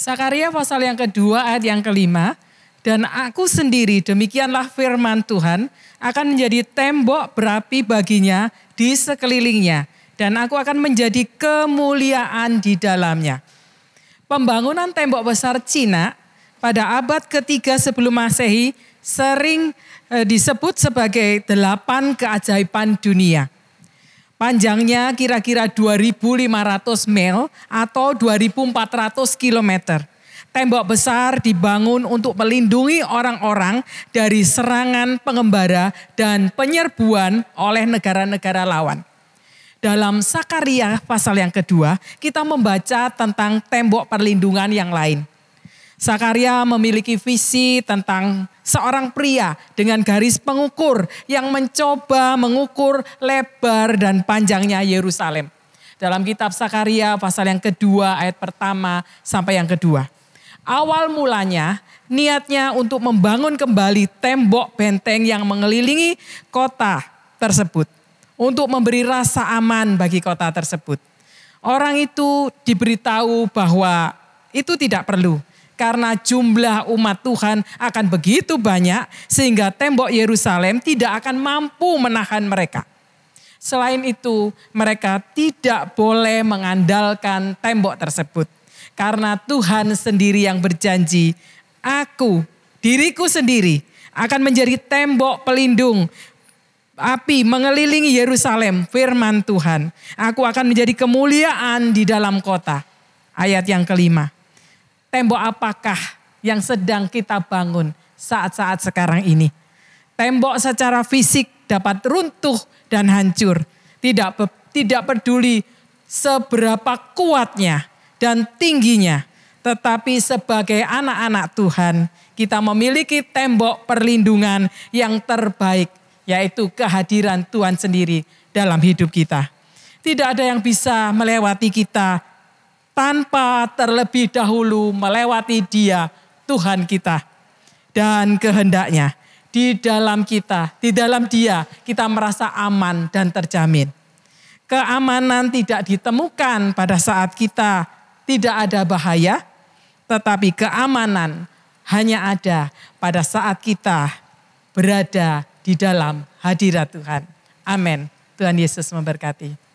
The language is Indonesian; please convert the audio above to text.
Sakaria pasal yang kedua ayat yang kelima. Dan aku sendiri demikianlah firman Tuhan akan menjadi tembok berapi baginya di sekelilingnya. Dan aku akan menjadi kemuliaan di dalamnya. Pembangunan tembok besar Cina pada abad ketiga sebelum masehi sering eh, disebut sebagai delapan keajaiban dunia. Panjangnya kira-kira 2.500 mil atau 2.400 kilometer. Tembok besar dibangun untuk melindungi orang-orang dari serangan pengembara dan penyerbuan oleh negara-negara lawan. Dalam Sakaria pasal yang kedua, kita membaca tentang tembok perlindungan yang lain. Sakaria memiliki visi tentang seorang pria dengan garis pengukur yang mencoba mengukur lebar dan panjangnya Yerusalem. Dalam kitab Sakaria pasal yang kedua ayat pertama sampai yang kedua. Awal mulanya niatnya untuk membangun kembali tembok benteng yang mengelilingi kota tersebut. Untuk memberi rasa aman bagi kota tersebut. Orang itu diberitahu bahwa itu tidak perlu karena jumlah umat Tuhan akan begitu banyak sehingga tembok Yerusalem tidak akan mampu menahan mereka. Selain itu, mereka tidak boleh mengandalkan tembok tersebut karena Tuhan sendiri yang berjanji, "Aku, diriku sendiri, akan menjadi tembok pelindung api mengelilingi Yerusalem, firman Tuhan. Aku akan menjadi kemuliaan di dalam kota. Ayat yang kelima. Tembok apakah yang sedang kita bangun saat-saat sekarang ini? Tembok secara fisik dapat runtuh dan hancur. Tidak tidak peduli seberapa kuatnya dan tingginya, tetapi sebagai anak-anak Tuhan, kita memiliki tembok perlindungan yang terbaik, yaitu kehadiran Tuhan sendiri dalam hidup kita. Tidak ada yang bisa melewati kita tanpa terlebih dahulu melewati Dia, Tuhan kita, dan kehendaknya di dalam kita, di dalam Dia, kita merasa aman dan terjamin. Keamanan tidak ditemukan pada saat kita tidak ada bahaya, tetapi keamanan hanya ada pada saat kita berada di dalam hadirat Tuhan. Amin. Tuhan Yesus memberkati.